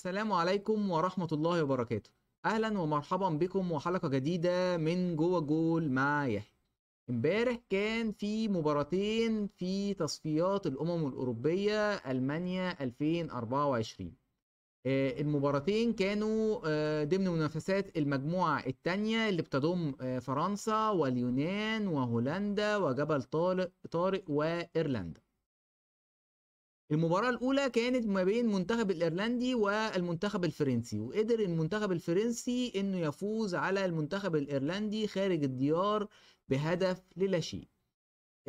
السلام عليكم ورحمة الله وبركاته أهلا ومرحبا بكم وحلقة جديدة من جوه جول مع يحيى امبارح كان في مباراتين في تصفيات الأمم الأوروبية ألمانيا 2024 آه، المباراتين كانوا آه، ضمن منافسات المجموعة الثانية اللي بتضم آه، فرنسا واليونان وهولندا وجبل طارق وإيرلندا المباراة الأولى كانت ما بين المنتخب الإيرلندي والمنتخب الفرنسي وقدر المنتخب الفرنسي إنه يفوز على المنتخب الإيرلندي خارج الديار بهدف للا شيء.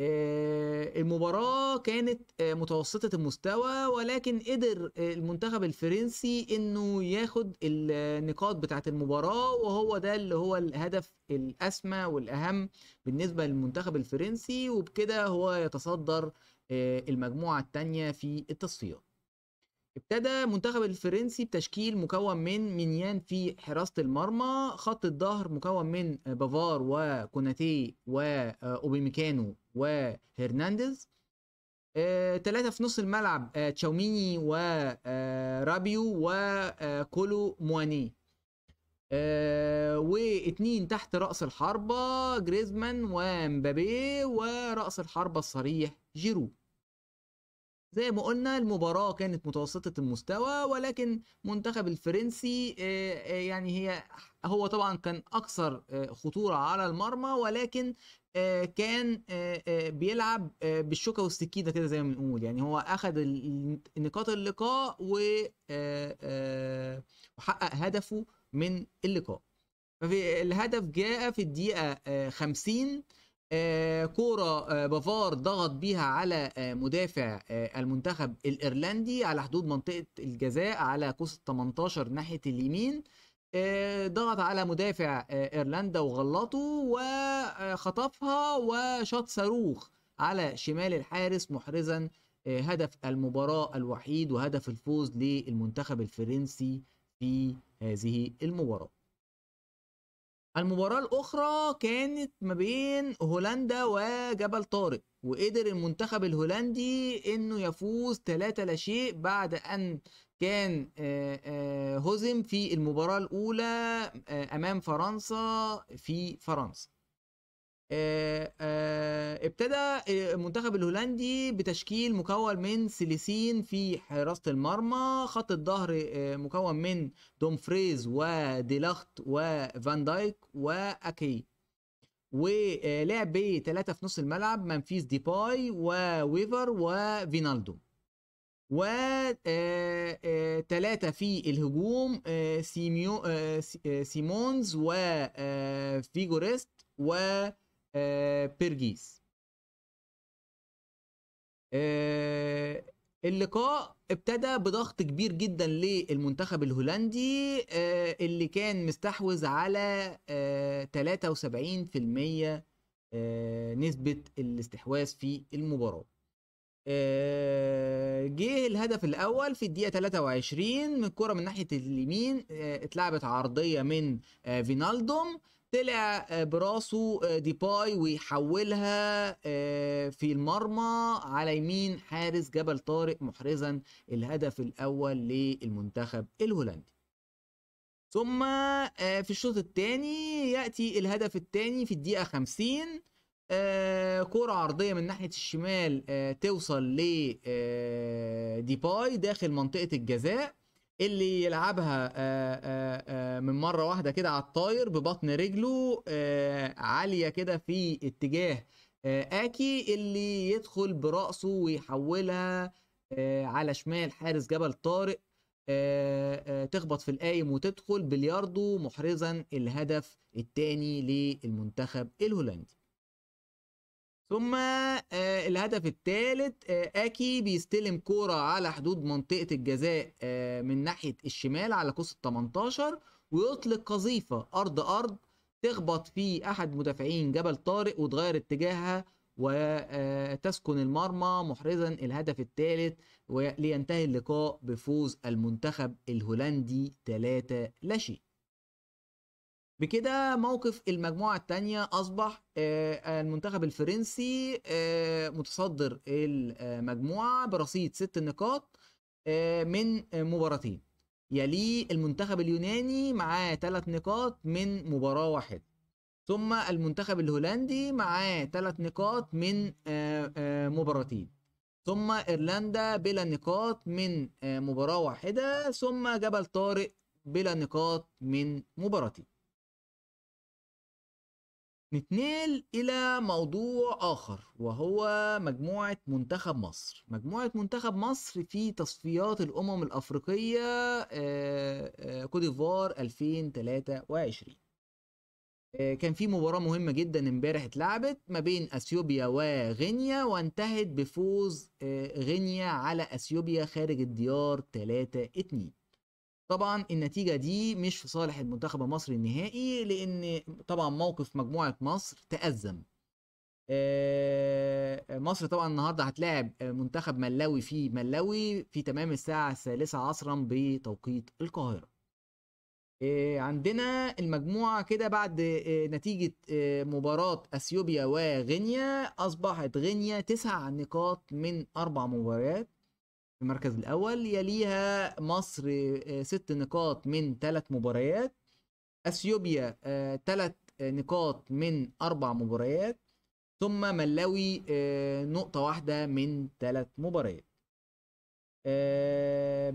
آه، المباراة كانت آه، متوسطة المستوى ولكن قدر آه، المنتخب الفرنسي انه ياخد النقاط بتاعة المباراة وهو ده اللي هو الهدف الأسمى والأهم بالنسبة للمنتخب الفرنسي وبكده هو يتصدر آه، المجموعة الثانية في التصفيات ابتدى منتخب الفرنسي بتشكيل مكون من مينيان في حراسة المرمى خط الظهر مكون من بافار وكوناتي وأوبيميكانو آه، وهرنانديز ثلاثة آه، في نص الملعب تشاوميني ورابيو وكولو مواني واثنين تحت رأس الحربة جريزمان ومبابي ورأس الحربة الصريح جيرو زي ما قلنا المباراة كانت متوسطة المستوى ولكن منتخب الفرنسي آه، آه، يعني هي هو طبعا كان أكثر آه، خطورة على المرمى ولكن كان بيلعب بالشوكة والسكينة كده زي ما بنقول يعني هو أخذ نقاط اللقاء وحقق هدفه من اللقاء ففي الهدف جاء في الدقيقة 50 آه، كوره آه، بافار ضغط بيها على آه، مدافع المنتخب الايرلندي على حدود منطقه الجزاء على قوس 18 ناحيه اليمين ضغط على مدافع ايرلندا وغلطه وخطفها وشاط صاروخ على شمال الحارس محرزا هدف المباراه الوحيد وهدف الفوز للمنتخب الفرنسي في هذه المباراه المباراة الأخرى كانت ما بين هولندا وجبل طارق وقدر المنتخب الهولندي انه يفوز 3 لا شيء بعد ان كان آه، آه، هزم في المباراة الأولى آه، أمام فرنسا في فرنسا آه، آه، ابتدى آه، المنتخب الهولندي بتشكيل مكون من سيليسين في حراسة المرمى خط الظهر مكون من دومفريز وديلاخت وفان دايك واكي ولعب بثلاثة في نص الملعب منفيس ديباي وويفر وفينالدو و ثلاثة في الهجوم سيميو سيمونز وفيجوريست و آه، بيرجيس آه، اللقاء ابتدى بضغط كبير جدا للمنتخب الهولندي آه، اللي كان مستحوذ على 73% نسبة الاستحواذ في المباراة جه الهدف الاول في الدقيقه 23 من كره من ناحيه اليمين اتلعبت عرضيه من فينالدوم طلع آه، براسه آه، ديباي ويحولها آه، في المرمى على يمين حارس جبل طارق محرزا الهدف الاول للمنتخب الهولندي ثم في الشوط الثاني ياتي الهدف الثاني في الدقيقه 50 كرة عرضية من ناحية الشمال توصل لديباي داخل منطقة الجزاء اللي يلعبها آه، آه، آه، من مره واحده كده على الطاير ببطن رجله عاليه كده في اتجاه اكي اللي يدخل براسه ويحولها على شمال حارس جبل طارق تخبط في القايم وتدخل بلياردو محرزا الهدف الثاني للمنتخب الهولندي ثم آه، الهدف الثالث آه، اكي بيستلم كوره على حدود منطقه الجزاء آه، من ناحيه الشمال على قوس ال 18 ويطلق قذيفه ارض ارض تخبط في احد مدافعين جبل طارق وتغير اتجاهها وتسكن المرمى محرزا الهدف الثالث لينتهي اللقاء بفوز المنتخب الهولندي 3 لا شيء بكده موقف المجموعة الثانية أصبح آه، المنتخب الفرنسي آه، متصدر المجموعة برصيد ست نقاط آه، من مباراتين يليه المنتخب اليوناني معاه ثلاث نقاط من مباراة واحدة ثم المنتخب الهولندي معاه ثلاث نقاط من مباراتين ثم ايرلندا بلا نقاط من مباراة واحدة ثم جبل طارق بلا نقاط من مباراتين نتنقل إلى موضوع آخر وهو مجموعة منتخب مصر مجموعة منتخب مصر في تصفيات الأمم الأفريقية آه، آه، كوديفار 2023 آه، كان في مباراة مهمة جدا امبارح اتلعبت ما بين اثيوبيا وغينيا وانتهت بفوز غينيا على اثيوبيا خارج الديار 3 2 طبعا النتيجة دي مش في صالح المنتخب المصري النهائي لأن طبعا موقف مجموعة مصر تأزم آه، مصر طبعا النهارده هتلاعب منتخب ملاوي في ملاوي في تمام الساعة الثالثة عصرا بتوقيت القاهرة آه، عندنا المجموعة كده بعد آه، نتيجة مباراة أثيوبيا وغينيا أصبحت غينيا تسع نقاط من أربع مباريات في المركز الاول يليها مصر آه، ست نقاط من ثلاث مباريات اثيوبيا ثلاث آه، نقاط من اربع مباريات ثم ملاوي آه، نقطه واحده من ثلاث مباريات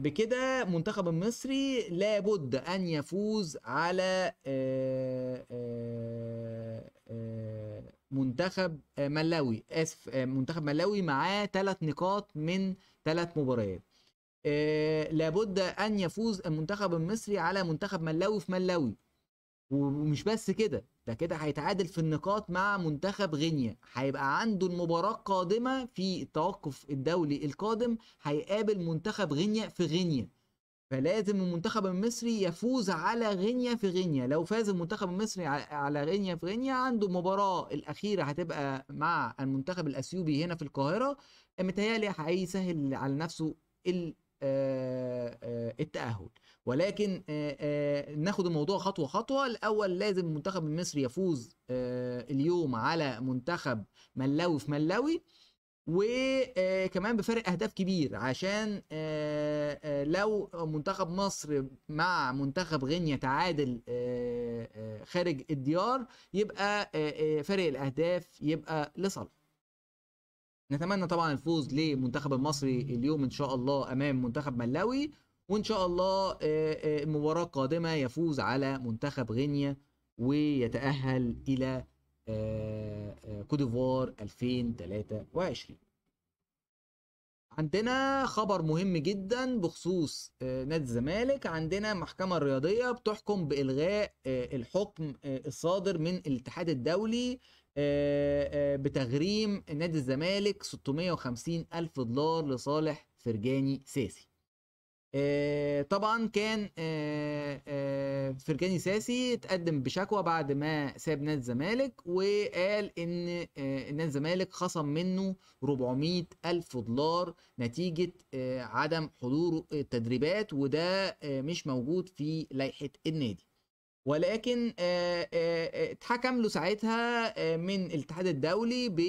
بكده منتخب المصري لابد ان يفوز على منتخب آه، ملاوي اسف آه، منتخب ملاوي معاه ثلاث نقاط من ثلاث مباريات آه، لابد ان يفوز المنتخب المصري على منتخب ملاوي في ملاوي ومش بس كده ده كده هيتعادل في النقاط مع منتخب غينيا هيبقى عنده المباراة القادمة في التوقف الدولي القادم هيقابل منتخب غينيا في غينيا فلازم المنتخب المصري يفوز على غينيا في غينيا لو فاز المنتخب المصري على غينيا في غينيا عنده مباراة الأخيرة هتبقى مع المنتخب الأثيوبي هنا في القاهرة متهيألي هيسهل على نفسه آه، آه، التأهل ولكن آه، ناخد الموضوع خطوة خطوة الأول لازم المنتخب المصري يفوز اليوم على منتخب ملاوي في ملاوي وكمان آه، بفرق اهداف كبير عشان آه، آه، لو منتخب مصر مع منتخب غينيا تعادل خارج الديار يبقى فرق الاهداف يبقى لصالح نتمنى طبعا الفوز للمنتخب المصري اليوم ان شاء الله امام منتخب ملاوي وان شاء الله المباراه القادمه يفوز على منتخب غينيا ويتاهل الى آه، آه، كوديفوار 2023 عندنا خبر مهم جدا بخصوص آه، نادي الزمالك عندنا محكمة الرياضية بتحكم بإلغاء الحكم الصادر من الاتحاد الدولي بتغريم نادي الزمالك 650 ألف دولار لصالح فرجاني ساسي آه، طبعا كان آه، آه، فرجاني ساسي اتقدم بشكوى بعد ما ساب نادي الزمالك وقال ان نادي الزمالك خصم منه 400 الف دولار نتيجه عدم حضوره التدريبات وده مش موجود في لائحه النادي ولكن آه، آه، آه، اتحكم له ساعتها من الاتحاد الدولي ب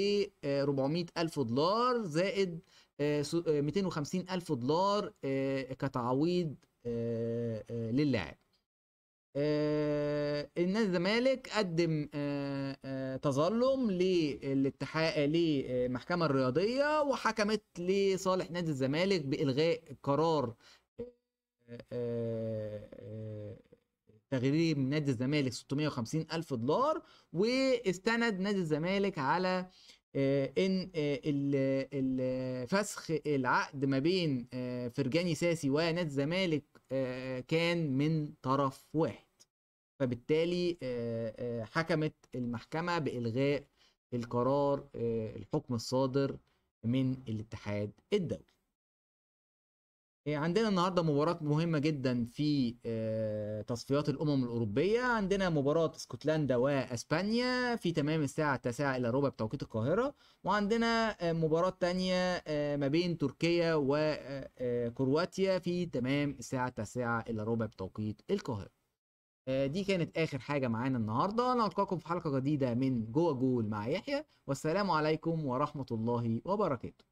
400 ألف دولار زائد 250 ألف دولار كتعويض للاعب النادي الزمالك قدم تظلم للاتحاد للمحكمه الرياضيه وحكمت لصالح نادي الزمالك بالغاء قرار تغريم نادي الزمالك 650 الف دولار واستند نادي الزمالك على آه، ان آه، فسخ العقد ما بين آه، فرجاني ساسي ونادي الزمالك كان من طرف واحد فبالتالي حكمت المحكمه بالغاء القرار الحكم الصادر من الاتحاد الدولي إيه، عندنا النهارده مباراه مهمه جدا في آه، تصفيات الامم الاوروبيه عندنا مباراه اسكتلندا واسبانيا في تمام الساعه 9 الى ربع بتوقيت القاهره وعندنا آه، مباراه تانية آه، ما بين تركيا وكرواتيا في تمام الساعه 9 الى ربع بتوقيت القاهره دي كانت اخر حاجه معانا النهارده نلقاكم في حلقه جديده من جوه جول مع يحيى والسلام عليكم ورحمه الله وبركاته